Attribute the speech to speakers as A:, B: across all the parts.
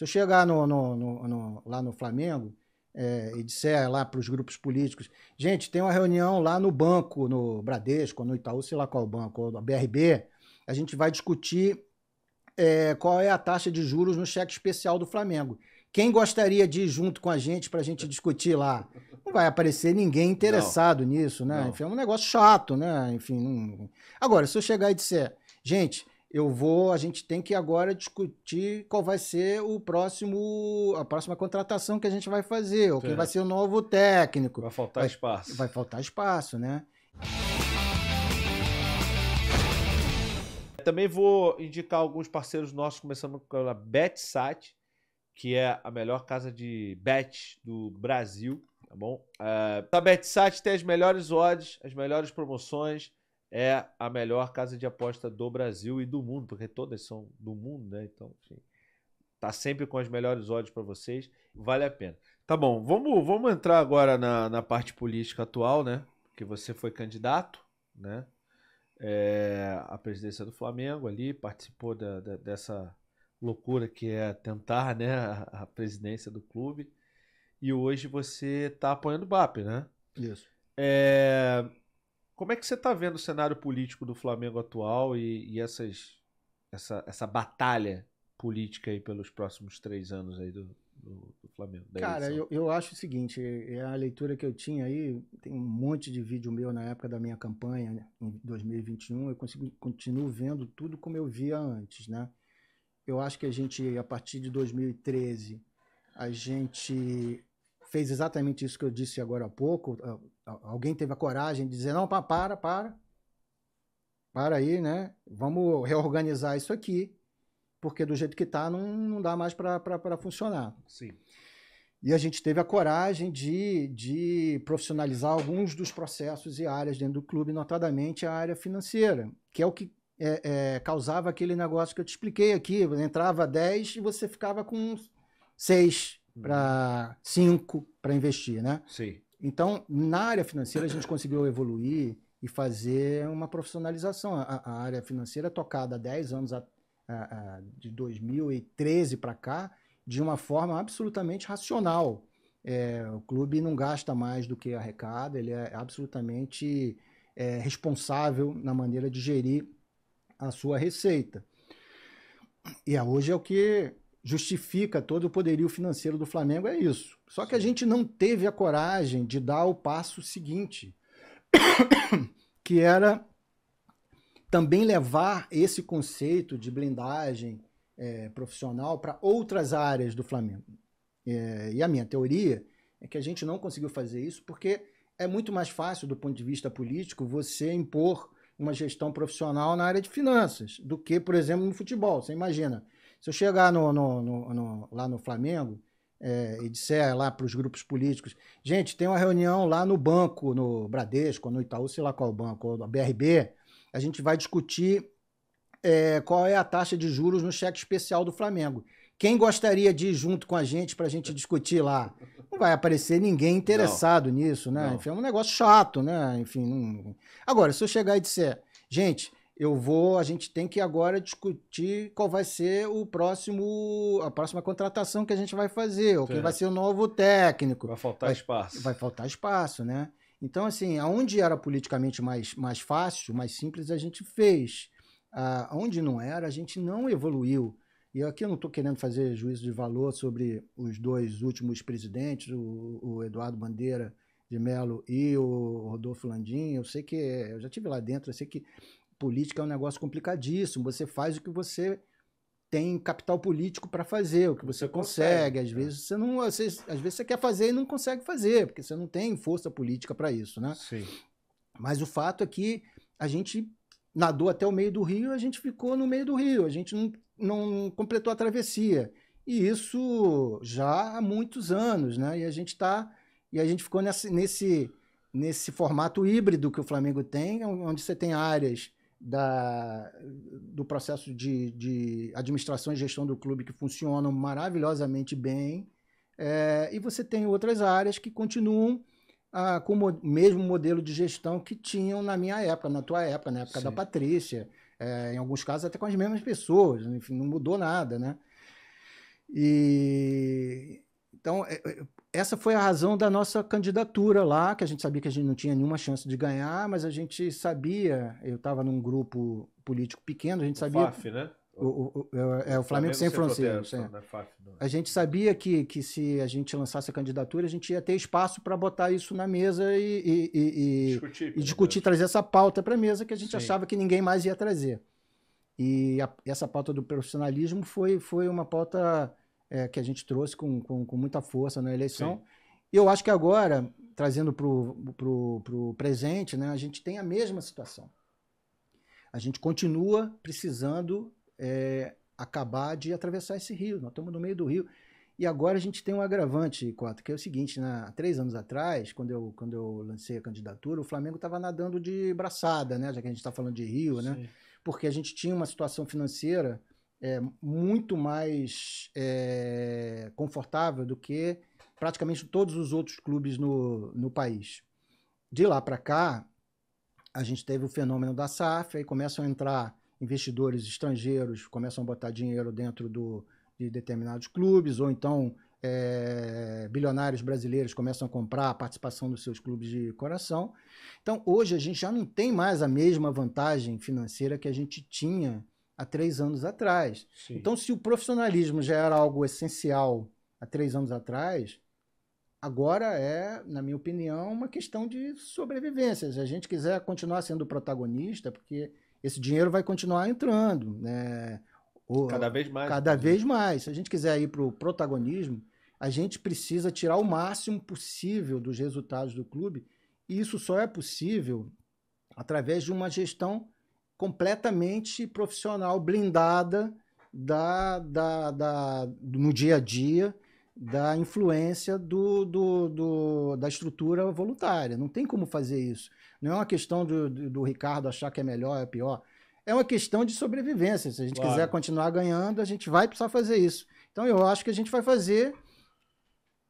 A: Se eu chegar no, no, no, lá no Flamengo é, e disser lá para os grupos políticos, gente, tem uma reunião lá no banco, no Bradesco, no Itaú, sei lá qual banco, ou no BRB, a gente vai discutir é, qual é a taxa de juros no cheque especial do Flamengo. Quem gostaria de ir junto com a gente para a gente discutir lá? Não vai aparecer ninguém interessado não, nisso, né? Não. Enfim, é um negócio chato, né? Enfim, não... agora, se eu chegar e disser, gente, eu vou, a gente tem que agora discutir qual vai ser o próximo, a próxima contratação que a gente vai fazer, ou quem vai ser o novo técnico. Vai faltar vai, espaço. Vai faltar espaço, né?
B: Também vou indicar alguns parceiros nossos, começando pela BetSat, que é a melhor casa de bet do Brasil, tá bom? Uh, a BetSat tem as melhores odds, as melhores promoções, é a melhor casa de aposta do Brasil e do mundo, porque todas são do mundo, né? Então, enfim, tá sempre com as melhores odds para vocês, vale a pena. Tá bom, vamos, vamos entrar agora na, na parte política atual, né? Porque você foi candidato, né? É, a presidência do Flamengo ali, participou da, da, dessa loucura que é tentar né, a, a presidência do clube. E hoje você está apoiando o BAP, né? Isso. É, como é que você está vendo o cenário político do Flamengo atual e, e essas, essa, essa batalha política aí pelos próximos três anos aí do, do, do Flamengo? Cara, eu,
A: eu acho o seguinte, é, é a leitura que eu tinha aí, tem um monte de vídeo meu na época da minha campanha, né, em 2021, eu consigo, continuo vendo tudo como eu via antes, né? Eu acho que a gente, a partir de 2013, a gente fez exatamente isso que eu disse agora há pouco. Alguém teve a coragem de dizer: não, pá, para, para. Para aí, né? Vamos reorganizar isso aqui, porque do jeito que está, não, não dá mais para funcionar. Sim. E a gente teve a coragem de, de profissionalizar alguns dos processos e áreas dentro do clube, notadamente a área financeira, que é o que é, é, causava aquele negócio que eu te expliquei aqui. Entrava 10 e você ficava com 6 para uhum. cinco para investir, né? Sim. Então, na área financeira, a gente conseguiu evoluir e fazer uma profissionalização. A, a área financeira é tocada há 10 anos, a, a, de 2013 para cá, de uma forma absolutamente racional. É, o clube não gasta mais do que arrecada, ele é absolutamente é, responsável na maneira de gerir a sua receita. E é, hoje é o que justifica todo o poderio financeiro do Flamengo é isso. Só que a gente não teve a coragem de dar o passo seguinte, que era também levar esse conceito de blindagem é, profissional para outras áreas do Flamengo. É, e a minha teoria é que a gente não conseguiu fazer isso porque é muito mais fácil, do ponto de vista político, você impor uma gestão profissional na área de finanças do que, por exemplo, no futebol. Você imagina, se eu chegar no, no, no, lá no Flamengo é, e disser lá para os grupos políticos, gente, tem uma reunião lá no banco, no Bradesco, no Itaú, sei lá qual banco, ou no BRB, a gente vai discutir é, qual é a taxa de juros no cheque especial do Flamengo. Quem gostaria de ir junto com a gente para a gente discutir lá? Não vai aparecer ninguém interessado não, nisso, né? Não. Enfim, é um negócio chato, né? Enfim, não... agora, se eu chegar e disser, gente, eu vou, a gente tem que agora discutir qual vai ser o próximo, a próxima contratação que a gente vai fazer, ou quem vai ser o novo técnico. Vai faltar vai, espaço. Vai faltar espaço, né? Então, assim, aonde era politicamente mais, mais fácil, mais simples, a gente fez. Ah, onde não era, a gente não evoluiu. E aqui eu não estou querendo fazer juízo de valor sobre os dois últimos presidentes, o, o Eduardo Bandeira de Melo e o Rodolfo Landim. Eu sei que eu já tive lá dentro, eu sei que política é um negócio complicadíssimo. Você faz o que você tem capital político para fazer, o que você, você consegue. consegue. Às é. vezes você não, você, às vezes você quer fazer e não consegue fazer, porque você não tem força política para isso, né? Sim. Mas o fato é que a gente nadou até o meio do rio, a gente ficou no meio do rio, a gente não, não completou a travessia. E isso já há muitos anos, né? E a gente está e a gente ficou nesse nesse nesse formato híbrido que o Flamengo tem, onde você tem áreas da, do processo de, de administração e gestão do clube que funcionam maravilhosamente bem. É, e você tem outras áreas que continuam ah, com o mesmo modelo de gestão que tinham na minha época, na tua época, na época Sim. da Patrícia, é, em alguns casos até com as mesmas pessoas, enfim, não mudou nada, né? E então, eh, essa foi a razão da nossa candidatura lá, que a gente sabia que a gente não tinha nenhuma chance de ganhar, mas a gente sabia, eu estava num grupo político pequeno, a gente sabia. O FAF, né? O, o, o, é, é o Flamengo, Flamengo sem fronteiras. É. Né?
B: Né? A
A: gente sabia que, que se a gente lançasse a candidatura, a gente ia ter espaço para botar isso na mesa e, e, e, e
B: discutir, discutir trazer
A: essa pauta para a mesa que a gente Sim. achava que ninguém mais ia trazer. E a, essa pauta do profissionalismo foi, foi uma pauta é, que a gente trouxe com, com, com, muita força na eleição. Sim. E eu acho que agora, trazendo para o presente, né, a gente tem a mesma situação. A gente continua precisando é, acabar de atravessar esse rio. Nós estamos no meio do rio. E agora a gente tem um agravante, quatro, que é o seguinte: né? três anos atrás, quando eu, quando eu lancei a candidatura, o Flamengo estava nadando de braçada, né? já que a gente está falando de rio, né? porque a gente tinha uma situação financeira é, muito mais é, confortável do que praticamente todos os outros clubes no, no país. De lá para cá, a gente teve o fenômeno da SAF, aí começam a entrar investidores estrangeiros, começam a botar dinheiro dentro do, de determinados clubes, ou então é, bilionários brasileiros começam a comprar a participação dos seus clubes de coração. Então, hoje a gente já não tem mais a mesma vantagem financeira que a gente tinha há três anos atrás. Sim. Então, se o profissionalismo já era algo essencial há três anos atrás, agora é, na minha opinião, uma questão de sobrevivência. Se a gente quiser continuar sendo protagonista, porque esse dinheiro vai continuar entrando. Né? Ou, cada
B: vez mais. Cada
A: vez mais. Se a gente quiser ir para o protagonismo, a gente precisa tirar o máximo possível dos resultados do clube. E isso só é possível através de uma gestão completamente profissional, blindada da, da, da, no dia a dia da influência do, do, do, da estrutura voluntária. Não tem como fazer isso. Não é uma questão do, do, do Ricardo achar que é melhor, é pior. É uma questão de sobrevivência. Se a gente claro. quiser continuar ganhando, a gente vai precisar fazer isso. Então eu acho que a gente vai fazer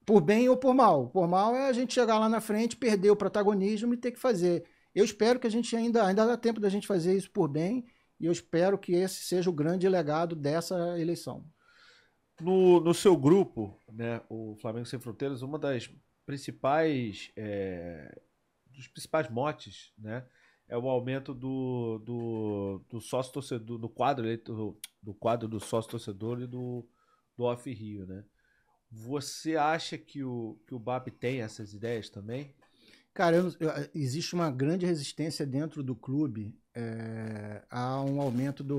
A: por bem ou por mal. Por mal é a gente chegar lá na frente, perder o protagonismo e ter que fazer eu espero que a gente ainda, ainda dá tempo da gente fazer isso por bem e eu espero que esse seja o grande legado dessa eleição.
B: No, no seu grupo, né, o Flamengo Sem Fronteiras, uma das principais é, dos principais motes, né, é o aumento do, do, do sócio torcedor, do quadro do, do quadro do sócio torcedor e do, do Off Rio, né? Você acha que o que o BAP tem essas ideias também?
A: Cara, eu, eu, existe uma grande resistência dentro do clube é, a um aumento do.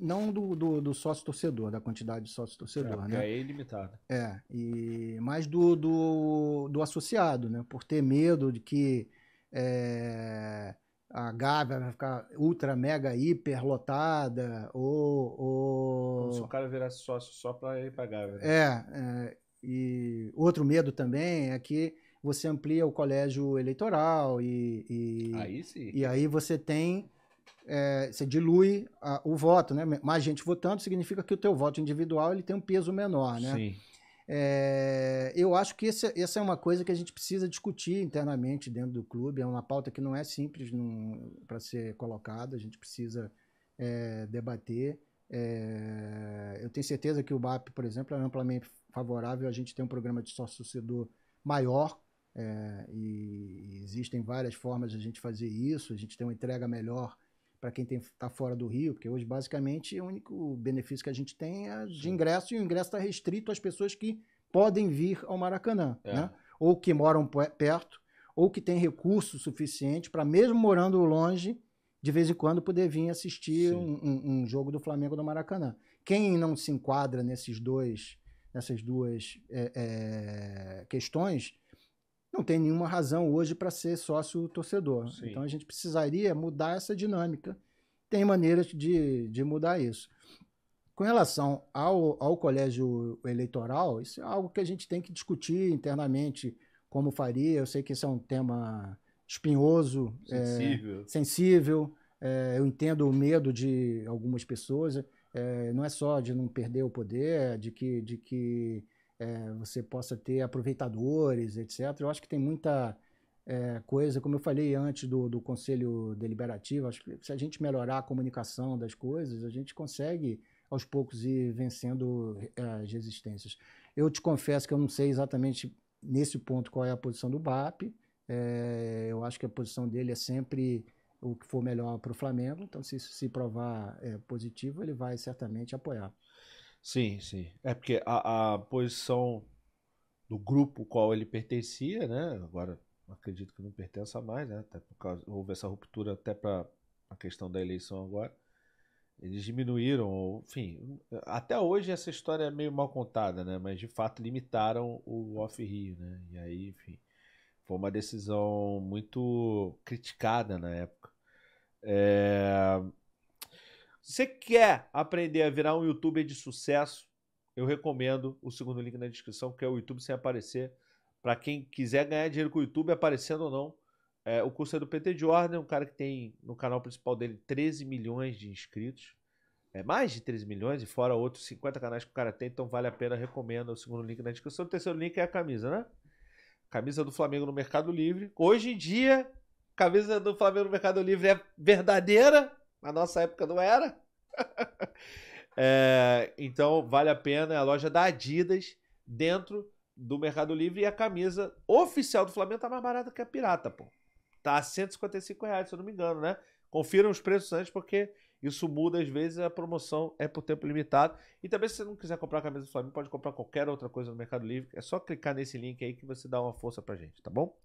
A: Não do, do, do sócio-torcedor, da quantidade de sócio-torcedor, é, né? É
B: ilimitada.
A: É, e, mas do, do, do, associado, né? Por ter medo de que é, a Gávea vai ficar ultra, mega, hiper lotada, ou. ou... Como se o
B: cara virasse sócio só para ir para Gávea. Né? É,
A: é, e outro medo também é que você amplia o colégio eleitoral e, e aí sim. e aí você tem é, você dilui a, o voto, né? Mais gente votando significa que o teu voto individual ele tem um peso menor, né? Sim. É, eu acho que esse, essa é uma coisa que a gente precisa discutir internamente dentro do clube. É uma pauta que não é simples para ser colocada. A gente precisa é, debater. É, eu tenho certeza que o BAP, por exemplo, é amplamente favorável a gente ter um programa de sócio sucedor maior, é, e, existem várias formas de a gente fazer isso, a gente tem uma entrega melhor para quem está fora do Rio, porque hoje basicamente o único benefício que a gente tem é de ingresso, e o ingresso está restrito às pessoas que podem vir ao Maracanã, é. né? ou que moram perto, ou que têm recurso suficiente para, mesmo morando longe, de vez em quando poder vir assistir um, um, um, jogo do Flamengo no Maracanã. Quem não se enquadra nesses dois, nessas duas é, é, questões não tem nenhuma razão hoje para ser sócio torcedor. Sim. Então a gente precisaria mudar essa dinâmica. Tem maneiras de, de mudar isso. Com relação ao, ao colégio eleitoral, isso é algo que a gente tem que discutir internamente como faria. Eu sei que isso é um tema espinhoso, é, sensível. É, sensível. É, eu entendo o medo de algumas pessoas. É, não é só de não perder o poder, é de que, de que é, você possa ter aproveitadores, etc. Eu acho que tem muita é, coisa, como eu falei antes do, do Conselho Deliberativo, acho que se a gente melhorar a comunicação das coisas, a gente consegue aos poucos ir vencendo é, as resistências. Eu te confesso que eu não sei exatamente nesse ponto qual é a posição do BAP. É, eu acho que a posição dele é sempre o que for melhor para o Flamengo. Então, se se provar é, positivo, ele vai certamente apoiar.
B: Sim, sim. É porque a, a posição do grupo qual ele pertencia, né? Agora acredito que não pertença mais, né? Até por causa, houve essa ruptura até para a questão da eleição agora. Eles diminuíram, enfim, até hoje essa história é meio mal contada, né? Mas de fato limitaram o Off Rio, né? E aí, enfim, foi uma decisão muito criticada na época. É, você quer aprender a virar um youtuber de sucesso? Eu recomendo o segundo link na descrição, que é o YouTube sem aparecer. Para quem quiser ganhar dinheiro com o YouTube, aparecendo ou não, é, o curso é do PT Jordan, um cara que tem no canal principal dele 13 milhões de inscritos. É mais de 13 milhões, e fora outros 50 canais que o cara tem, então vale a pena, recomendo. O segundo link na descrição. O terceiro link é a camisa, né? Camisa do Flamengo no Mercado Livre. Hoje em dia, camisa do Flamengo no Mercado Livre é verdadeira, na nossa época não era. é, então vale a pena. É a loja da Adidas dentro do Mercado Livre e a camisa oficial do Flamengo tá mais barata que a pirata, pô. Tá a 155 reais, se eu não me engano, né? Confiram os preços antes, porque isso muda às vezes. A promoção é por tempo limitado. E também, se você não quiser comprar a camisa do Flamengo, pode comprar qualquer outra coisa no Mercado Livre. É só clicar nesse link aí que você dá uma força pra gente, tá bom?